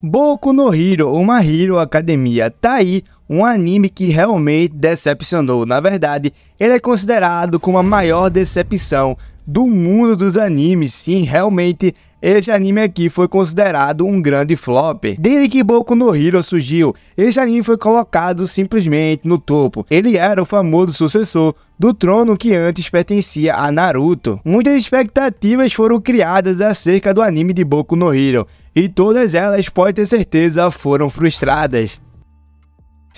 Boku no Hero, uma Hero Academia, tá aí um anime que realmente decepcionou. Na verdade, ele é considerado como a maior decepção do mundo dos animes. Sim, realmente, esse anime aqui foi considerado um grande flop. Desde que Boku no Hero surgiu, esse anime foi colocado simplesmente no topo. Ele era o famoso sucessor do trono que antes pertencia a Naruto. Muitas expectativas foram criadas acerca do anime de Boku no Hero, e todas elas, pode ter certeza, foram frustradas.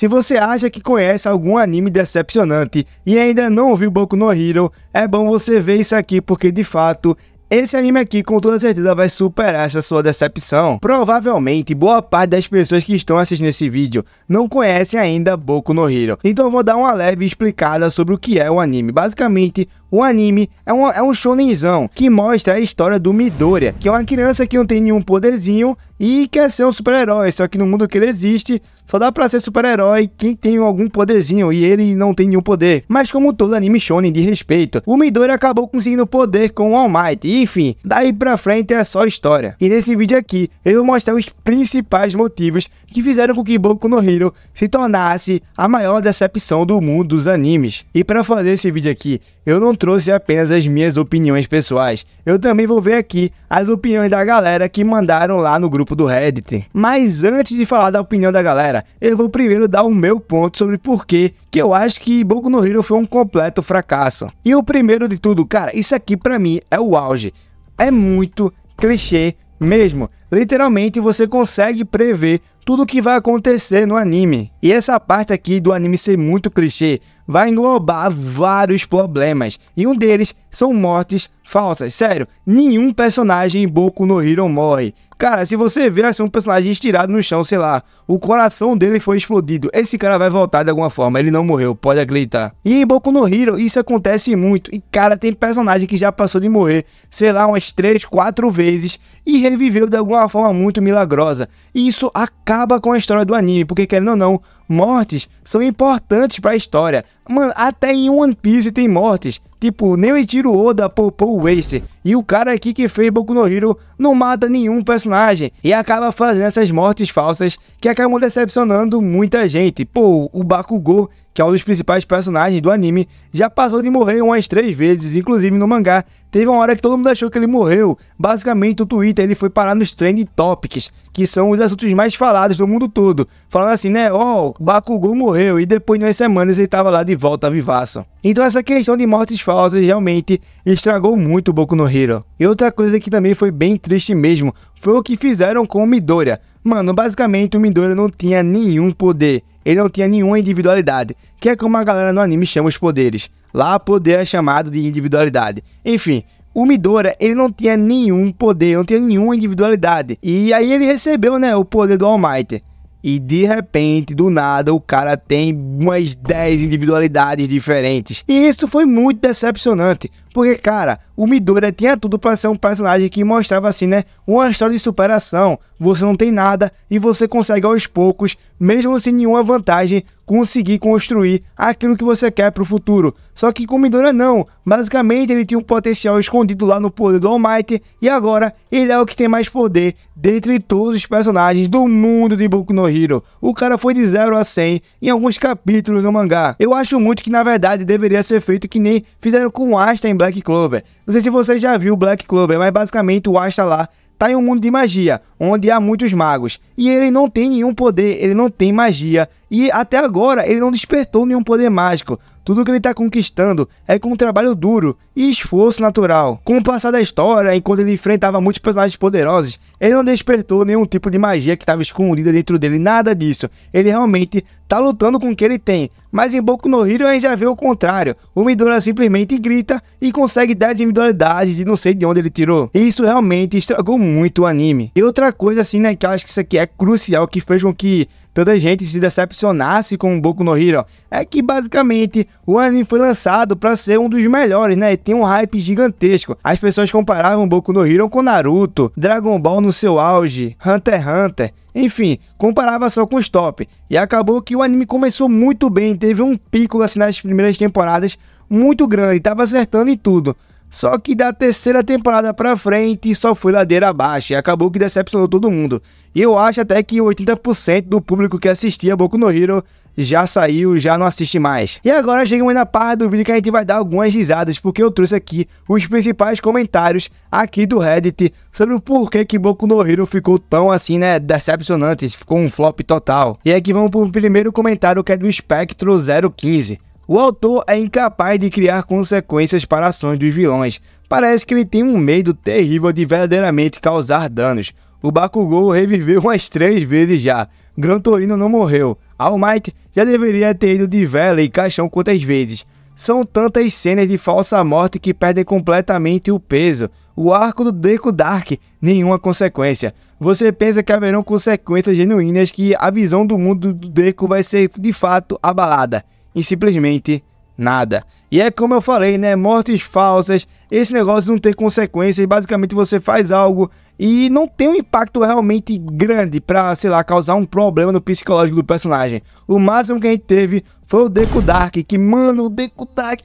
Se você acha que conhece algum anime decepcionante e ainda não ouviu Boku no Hero, é bom você ver isso aqui porque de fato esse anime aqui, com toda certeza, vai superar essa sua decepção. Provavelmente, boa parte das pessoas que estão assistindo esse vídeo não conhecem ainda Boku no Hero. Então eu vou dar uma leve explicada sobre o que é o anime. Basicamente, o anime é um, é um shonenzão que mostra a história do Midoriya, que é uma criança que não tem nenhum poderzinho e quer ser um super-herói, só que no mundo que ele existe, só dá pra ser super-herói quem tem algum poderzinho e ele não tem nenhum poder. Mas como todo anime shonen de respeito, o Midoriya acabou conseguindo poder com o All Might enfim, daí pra frente é só história. E nesse vídeo aqui, eu vou mostrar os principais motivos que fizeram com que Boku no Hero se tornasse a maior decepção do mundo dos animes. E para fazer esse vídeo aqui, eu não trouxe apenas as minhas opiniões pessoais, eu também vou ver aqui as opiniões da galera que mandaram lá no grupo do Reddit. Mas antes de falar da opinião da galera, eu vou primeiro dar o meu ponto sobre por que que eu acho que Boku no Hero foi um completo fracasso. E o primeiro de tudo, cara, isso aqui pra mim é o auge. É muito clichê mesmo. Literalmente você consegue prever tudo o que vai acontecer no anime. E essa parte aqui do anime ser muito clichê vai englobar vários problemas, e um deles são mortes falsas. Sério, nenhum personagem em Boku no Hero morre. Cara, se você vê assim, um personagem estirado no chão, sei lá, o coração dele foi explodido. Esse cara vai voltar de alguma forma, ele não morreu, pode acreditar. E em Boku no Hero, isso acontece muito. E cara, tem personagem que já passou de morrer, sei lá, umas 3, 4 vezes e reviveu de alguma forma muito milagrosa. E isso acaba com a história do anime, porque querendo ou não, mortes são importantes para a história. Mano, até em One Piece tem mortes. Tipo, nem o Itiro Oda poupou o Ace. E o cara aqui que fez Boku no Hero não mata nenhum personagem e acaba fazendo essas mortes falsas que acabam decepcionando muita gente. Pô, o Bakugou que é um dos principais personagens do anime, já passou de morrer umas três vezes, inclusive no mangá. Teve uma hora que todo mundo achou que ele morreu. Basicamente, o Twitter ele foi parar nos trending topics, que são os assuntos mais falados do mundo todo. Falando assim, né? Ó, oh, Bakugou morreu e depois de umas semanas ele tava lá de volta vivaço. Então essa questão de mortes falsas realmente estragou muito o Boku no Hero. E outra coisa que também foi bem triste mesmo, foi o que fizeram com o Midoriya. Mano, basicamente o Midori não tinha nenhum poder. Ele não tinha nenhuma individualidade, que é como a galera no anime chama os poderes. Lá poder é chamado de individualidade. Enfim, o Midora, ele não tinha nenhum poder, não tinha nenhuma individualidade. E aí ele recebeu, né, o poder do All Might. E de repente, do nada, o cara tem umas 10 individualidades diferentes. E isso foi muito decepcionante, porque, cara, o Midora tinha tudo para ser um personagem que mostrava, assim, né, uma história de superação, você não tem nada e você consegue aos poucos, mesmo sem nenhuma vantagem, conseguir construir aquilo que você quer para o futuro. Só que com Midoriya não, basicamente ele tinha um potencial escondido lá no poder do All Might e agora ele é o que tem mais poder dentre todos os personagens do mundo de Boku no Hero. O cara foi de 0 a 100 em alguns capítulos do mangá. Eu acho muito que na verdade deveria ser feito que nem fizeram com o Asta em Black Clover. Não sei se você já viu Black Clover, mas basicamente o Asta lá está em um mundo de magia, onde há muitos magos. E ele não tem nenhum poder, ele não tem magia. E até agora ele não despertou nenhum poder mágico. Tudo que ele está conquistando é com um trabalho duro e esforço natural. Com o passar da história, enquanto ele enfrentava muitos personagens poderosos, ele não despertou nenhum tipo de magia que estava escondida dentro dele, nada disso. Ele realmente está lutando com o que ele tem. Mas em Boku no Hero a gente já vê o contrário. O Midora simplesmente grita e consegue 10 individualidades de não sei de onde ele tirou. E isso realmente estragou muito o anime. E outra coisa assim, né, que eu acho que isso aqui é crucial, que fez com que tanta gente se decepcionasse com o Boku no Hero, é que basicamente o anime foi lançado para ser um dos melhores, né? E tem um hype gigantesco. As pessoas comparavam Boku no Hero com Naruto, Dragon Ball no seu auge, Hunter x Hunter. Enfim, comparava só com os top. E acabou que o anime começou muito bem, teve um pico assim nas primeiras temporadas muito grande, estava acertando em tudo. Só que da terceira temporada pra frente só foi ladeira abaixo e acabou que decepcionou todo mundo. E eu acho até que 80% do público que assistia Boku no Hero já saiu, já não assiste mais. E agora chegamos na parte do vídeo que a gente vai dar algumas risadas, porque eu trouxe aqui os principais comentários aqui do Reddit sobre o porquê que Boku no Hero ficou tão assim, né, decepcionante, ficou um flop total. E aqui vamos pro primeiro comentário que é do Spectro 015. O autor é incapaz de criar consequências para ações dos vilões. Parece que ele tem um medo terrível de verdadeiramente causar danos. O Bakugou reviveu umas três vezes já. Gran Torino não morreu. All Might já deveria ter ido de vela e caixão quantas vezes. São tantas cenas de falsa morte que perdem completamente o peso. O arco do Deco Dark, nenhuma consequência. Você pensa que haverão consequências genuínas que a visão do mundo do Deco vai ser de fato abalada e simplesmente nada. E é como eu falei, né? Mortes falsas esse negócio não tem consequências. Basicamente, você faz algo e não tem um impacto realmente grande para, sei lá, causar um problema no psicológico do personagem. O máximo que a gente teve foi o Deku Dark, que, mano, o Deku Dark.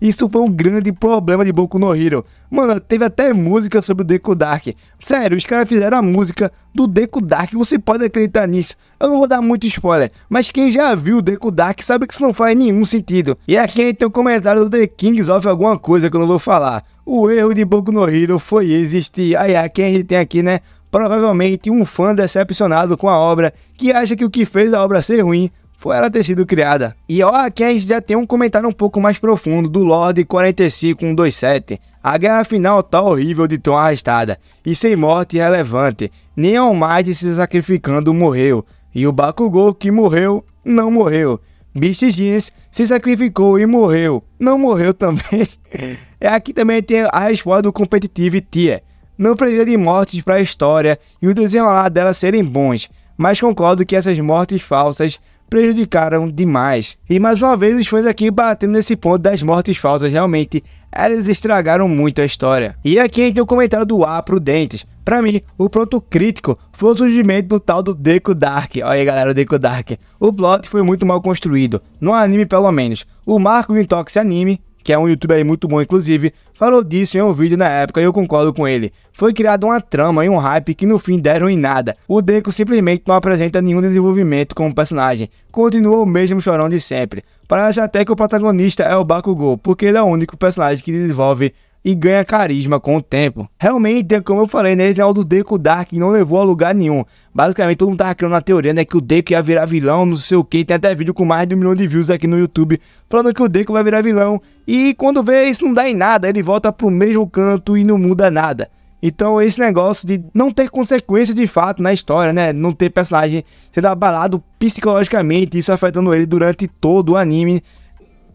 Isso foi um grande problema de Boku no Hero. Mano, teve até música sobre o Deku Dark. Sério, os caras fizeram a música do Deku Dark, você pode acreditar nisso. Eu não vou dar muito spoiler, mas quem já viu o Deku Dark sabe que isso não faz nenhum sentido. E aqui a gente tem um comentário do The Kings of alguma coisa que eu não vou falar falar. O erro de Boku no Hero foi existir. Aí, a quem a gente tem aqui, né? Provavelmente um fã decepcionado com a obra, que acha que o que fez a obra ser ruim foi ela ter sido criada. E ó, aqui a gente já tem um comentário um pouco mais profundo do Lord 45127. A guerra final tá horrível de tão arrastada, e sem morte relevante. Nem ao de se sacrificando morreu, e o Bakugou que morreu, não morreu. Beast Jeans se sacrificou e morreu. Não morreu também. É Aqui também tem a resposta do Competitive Tier. Não precisa de mortes para a história e o desenrolar dela serem bons, mas concordo que essas mortes falsas prejudicaram demais. E mais uma vez os fãs aqui batendo nesse ponto das mortes falsas, realmente, eles estragaram muito a história. E aqui a gente tem o comentário do A pro Dentes. Pra mim, o ponto crítico foi o surgimento do tal do Deku Dark. Olha aí galera, o Deku Dark. O plot foi muito mal construído, no anime pelo menos. O marco intox Anime que é um youtuber muito bom inclusive, falou disso em um vídeo na época e eu concordo com ele. Foi criada uma trama e um hype que no fim deram em nada. O Deco simplesmente não apresenta nenhum desenvolvimento como personagem, continua o mesmo chorão de sempre. Parece até que o protagonista é o Bakugou, porque ele é o único personagem que desenvolve e ganha carisma com o tempo. Realmente, como eu falei, né, esse é o do Deco Dark não levou a lugar nenhum. Basicamente, todo mundo tava criando a teoria, né, que o Deco ia virar vilão, não sei o que. Tem até vídeo com mais de um milhão de views aqui no YouTube falando que o Deco vai virar vilão. E quando vê, isso não dá em nada, ele volta pro mesmo canto e não muda nada. Então, esse negócio de não ter consequência de fato na história, né? Não ter personagem sendo abalado psicologicamente, isso afetando ele durante todo o anime,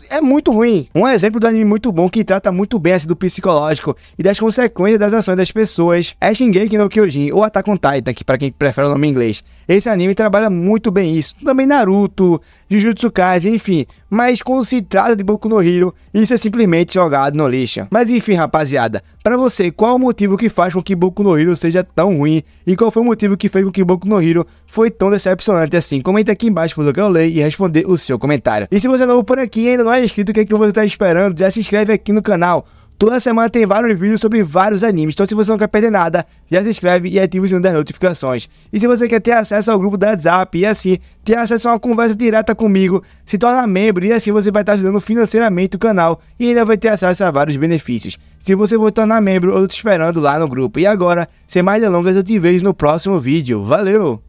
é muito ruim. Um exemplo do anime muito bom que trata muito bem assim, do psicológico e das consequências das ações das pessoas é Shingeki no Kyojin ou Attack on Titan, que para quem prefere o nome inglês. Esse anime trabalha muito bem isso. Também Naruto, Jujutsu Kaisen, enfim. Mas quando se trata de Boku no Hero, isso é simplesmente jogado no lixo. Mas enfim, rapaziada, para você, qual o motivo que faz com que Boku no Hero seja tão ruim e qual foi o motivo que fez com que Boku no Hero foi tão decepcionante assim? Comenta aqui embaixo para eu ler e responder o seu comentário. E se você é novo por aqui ainda não não é inscrito, o que, é que você está esperando? Já se inscreve aqui no canal. Toda semana tem vários vídeos sobre vários animes, então se você não quer perder nada, já se inscreve e ativa o sininho das notificações. E se você quer ter acesso ao grupo da WhatsApp e assim ter acesso a uma conversa direta comigo, se torna membro e assim você vai estar ajudando financeiramente o canal e ainda vai ter acesso a vários benefícios. Se você for tornar membro, eu estou te esperando lá no grupo. E agora, sem mais delongas, eu te vejo no próximo vídeo. Valeu!